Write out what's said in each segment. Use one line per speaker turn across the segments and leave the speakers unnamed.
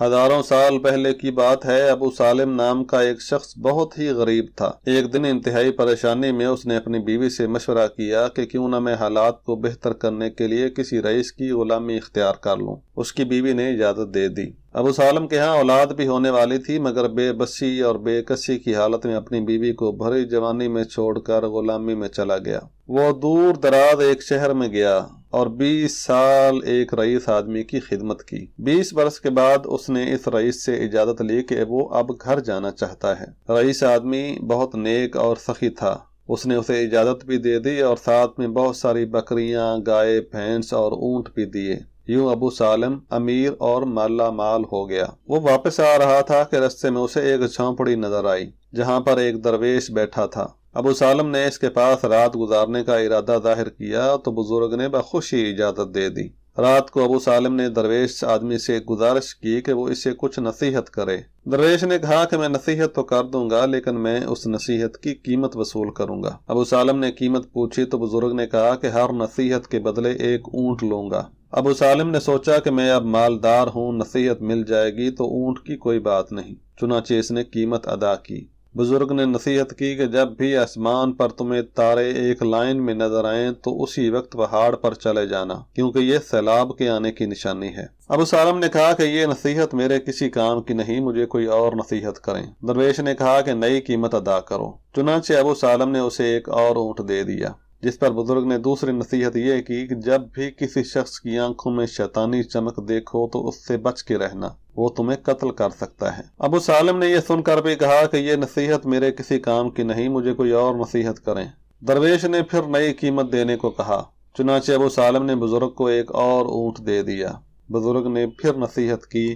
हजारों साल पहले की बात है अबू सालिम नाम का एक शख्स बहुत ही गरीब था एक दिन इंतहाई परेशानी में उसने अपनी बीवी से मशवरा किया कि क्यों न मैं हालात को बेहतर करने के लिए किसी रईस की गुलामी इख्तियार कर लूँ उसकी बीवी ने इजाज़त दे दी अबू सालम के यहाँ औलाद भी होने वाली थी मगर बेबसी और बेकसी की हालत में अपनी बीवी को भरी जवानी में छोड़कर गुलामी में चला गया वो दूर दराज एक शहर में गया और 20 साल एक रईस आदमी की खिदमत की 20 वर्ष के बाद उसने इस रईस से इजाज़त ली कि वो अब घर जाना चाहता है रईस आदमी बहुत नेक और सखी था उसने उसे इजाज़त भी दे दी और साथ में बहुत सारी बकरियां गाय भैंस और ऊंट भी दिए यूं अबू सालम अमीर और माला माल हो गया वो वापस आ रहा था कि रस्ते में उसे एक झोंपड़ी नजर आई जहां पर एक दरवेश बैठा था अबू सालम ने इसके पास रात गुजारने का इरादा जाहिर किया तो बुजुर्ग ने बखुशी इजाजत दे दी रात को अबू सालम ने दरवेश आदमी से गुजारिश की कि वो इसे कुछ नसीहत करे दरवेश ने कहा कि मैं नसीहत तो कर दूंगा लेकिन मैं उस नसीहत की कीमत वसूल करूंगा अबू सालम ने कीमत पूछी तो बुजुर्ग ने कहा कि हर नसीहत के बदले एक ऊंट लूंगा अबू सालिम ने सोचा कि मैं अब मालदार हूँ नसीहत मिल जाएगी तो ऊँट की कोई बात नहीं चुनाचे इसने कीमत अदा की बुजुर्ग ने नसीहत की कि जब भी आसमान पर तुम्हें तारे एक लाइन में नजर आए तो उसी वक्त पहाड़ पर चले जाना क्योंकि ये सैलाब के आने की निशानी है अबू सालम ने कहा कि ये नसीहत मेरे किसी काम की नहीं मुझे कोई और नसीहत करें दरवेश ने कहा कि नई कीमत अदा करो चुनाचे अबू सालम ने उसे एक और ऊँट दे दिया जिस पर बुजुर्ग ने दूसरी नसीहत यह की कि जब भी किसी शख्स की आंखों में शैतानी चमक देखो तो उससे बच के रहना वो तुम्हें कत्ल कर सकता है अबू सालम ने यह सुनकर भी कहा कि यह नसीहत मेरे किसी काम की नहीं मुझे कोई और नसीहत करें दरवेश ने फिर नई कीमत देने को कहा चुनाचे अबू सालम ने बुजुर्ग को एक और ऊंट दे दिया बुजुर्ग ने फिर नसीहत की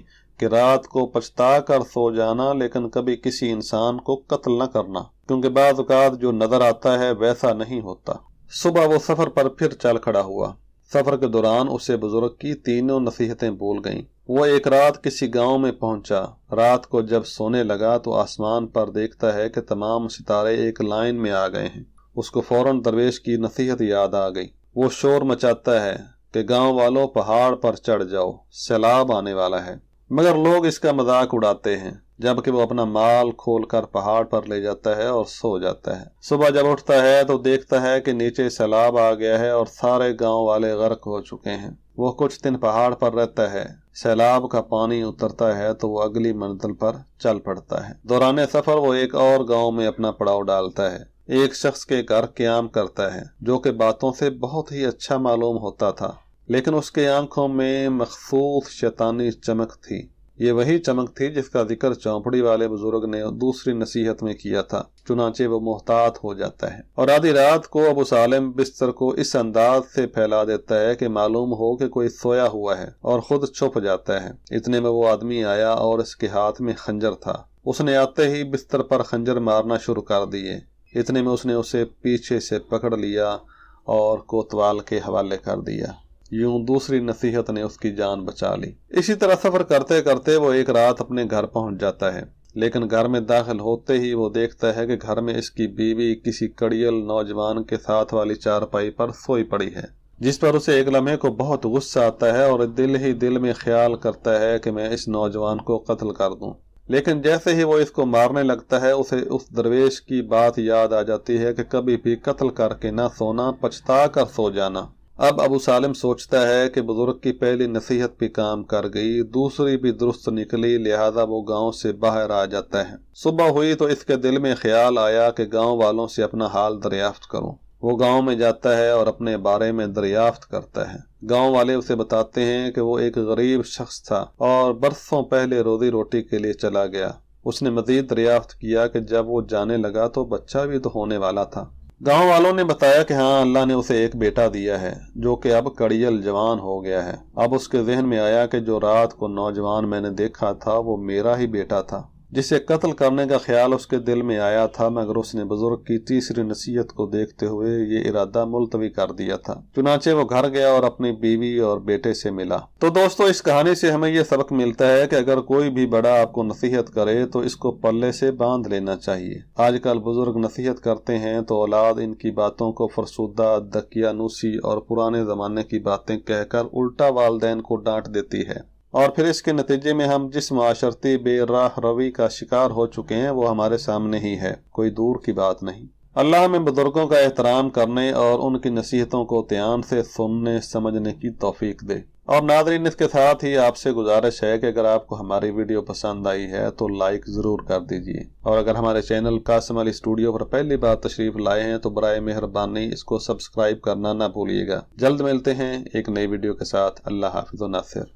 कि रात को पछता कर सो जाना लेकिन कभी किसी इंसान को कत्ल न करना क्योंकि बाज़ जो नज़र आता है वैसा नहीं होता सुबह वो सफर पर फिर चल खड़ा हुआ सफर के दौरान उसे बुजुर्ग की तीनों नसीहतें भूल गईं। वो एक रात किसी गांव में पहुंचा रात को जब सोने लगा तो आसमान पर देखता है कि तमाम सितारे एक लाइन में आ गए हैं उसको फौरन दरवेश की नसीहत याद आ गई वो शोर मचाता है कि गांव वालों पहाड़ पर चढ़ जाओ सैलाब आने वाला है मगर लोग इसका मजाक उड़ाते हैं जबकि वो अपना माल खोलकर पहाड़ पर ले जाता है और सो जाता है सुबह जब उठता है तो देखता है कि नीचे सैलाब आ गया है और सारे गांव वाले गर्क हो चुके हैं वो कुछ दिन पहाड़ पर रहता है सैलाब का पानी उतरता है तो वो अगली मंजिल पर चल पड़ता है दौरान सफर वो एक और गांव में अपना पड़ाव डालता है एक शख्स के घर क्याम करता है जो कि बातों से बहुत ही अच्छा मालूम होता था लेकिन उसके आंखों में मखसूस शैतानी चमक थी ये वही चमक थी जिसका जिक्र चौपड़ी वाले बुजुर्ग ने दूसरी नसीहत में किया था चुनाचे वो मोहतात हो जाता है और आधी रात को अबू सालिम बिस्तर को इस अंदाज से फैला देता है कि मालूम हो कि कोई सोया हुआ है और खुद छुप जाता है इतने में वो आदमी आया और इसके हाथ में खंजर था उसने आते ही बिस्तर पर खंजर मारना शुरू कर दिए इतने में उसने उसे पीछे से पकड़ लिया और कोतवाल के हवाले कर दिया यूं दूसरी नसीहत ने उसकी जान बचा ली इसी तरह सफर करते करते वो एक रात अपने घर पहुंच जाता है लेकिन घर में दाखिल होते ही वो देखता है कि घर में इसकी बीवी किसी कड़ियल नौजवान के साथ वाली चारपाई पर सोई पड़ी है जिस पर उसे एक लम्हे को बहुत गुस्सा आता है और दिल ही दिल में ख्याल करता है कि मैं इस नौजवान को कत्ल कर दूं लेकिन जैसे ही वो इसको मारने लगता है उसे उस दरवेश की बात याद आ जाती है कि कभी भी कत्ल करके ना सोना पछता कर सो जाना अब अबू सालिम सोचता है कि बुजुर्ग की पहली नसीहत भी काम कर गई दूसरी भी दुरुस्त निकली लिहाजा वो गांव से बाहर आ जाता है सुबह हुई तो इसके दिल में ख्याल आया कि गांव वालों से अपना हाल दरियाफ्त करूं वो गांव में जाता है और अपने बारे में दरियाफ्त करता है गांव वाले उसे बताते हैं कि वो एक गरीब शख्स था और बरसों पहले रोजी रोटी के लिए चला गया उसने मजीद दरियाफ्त किया कि जब वो जाने लगा तो बच्चा भी तो होने वाला था गांव वालों ने बताया कि हाँ अल्लाह ने उसे एक बेटा दिया है जो कि अब कड़ियल जवान हो गया है अब उसके जहन में आया कि जो रात को नौजवान मैंने देखा था वो मेरा ही बेटा था जिसे कत्ल करने का ख्याल उसके दिल में आया था मगर उसने बुजुर्ग की तीसरी नसीहत को देखते हुए ये इरादा मुलतवी कर दिया था चुनाचे वो घर गया और अपनी बीवी और बेटे से मिला तो दोस्तों इस कहानी से हमें ये सबक मिलता है कि अगर कोई भी बड़ा आपको नसीहत करे तो इसको पल्ले से बांध लेना चाहिए आजकल बुजुर्ग नसीहत करते हैं तो औलाद इनकी बातों को फरसुदा दकियानूसी और पुराने जमाने की बातें कहकर उल्टा वालदेन को डांट देती है और फिर इसके नतीजे में हम जिस माशरती बेराह रवि का शिकार हो चुके हैं वो हमारे सामने ही है कोई दूर की बात नहीं अल्लाह में बुजुर्गों का एहतराम करने और उनकी नसीहतों को ध्यान से सुनने समझने की तोफीक दे और नादरीन इसके साथ ही आपसे गुजारिश है कि अगर आपको हमारी वीडियो पसंद आई है तो लाइक ज़रूर कर दीजिए और अगर हमारे चैनल कासम अली स्टूडियो पर पहली बार तशरीफ लाए हैं तो बर मेहरबानी इसको सब्सक्राइब करना ना भूलिएगा जल्द मिलते हैं एक नई वीडियो के साथ अल्लाह हाफिज नासिर